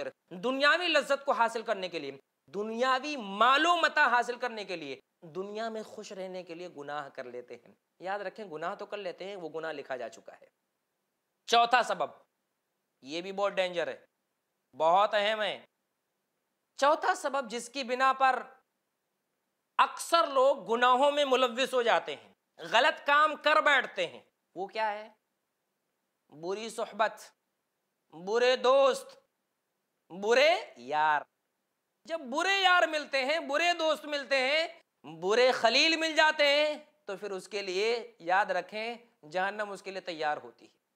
कर दुनियावी लज्जत को हासिल करने के लिए दुनियावी मालो मता हासिल करने के लिए दुनिया में खुश रहने के लिए गुनाह कर लेते हैं याद रखें गुनाह तो कर लेते हैं वो गुनाह लिखा जा चुका है चौथा सबब ये भी बहुत डेंजर है बहुत अहम है चौथा सबब जिसकी बिना पर अक्सर लोग गुनाहों में मुलविस हो जाते हैं गलत काम कर बैठते हैं वो क्या है बुरी सोहबत बुरे दोस्त बुरे यार जब बुरे यार मिलते हैं बुरे दोस्त मिलते हैं बुरे खलील मिल जाते हैं तो फिर उसके लिए याद रखें जहन्नम उसके लिए तैयार होती है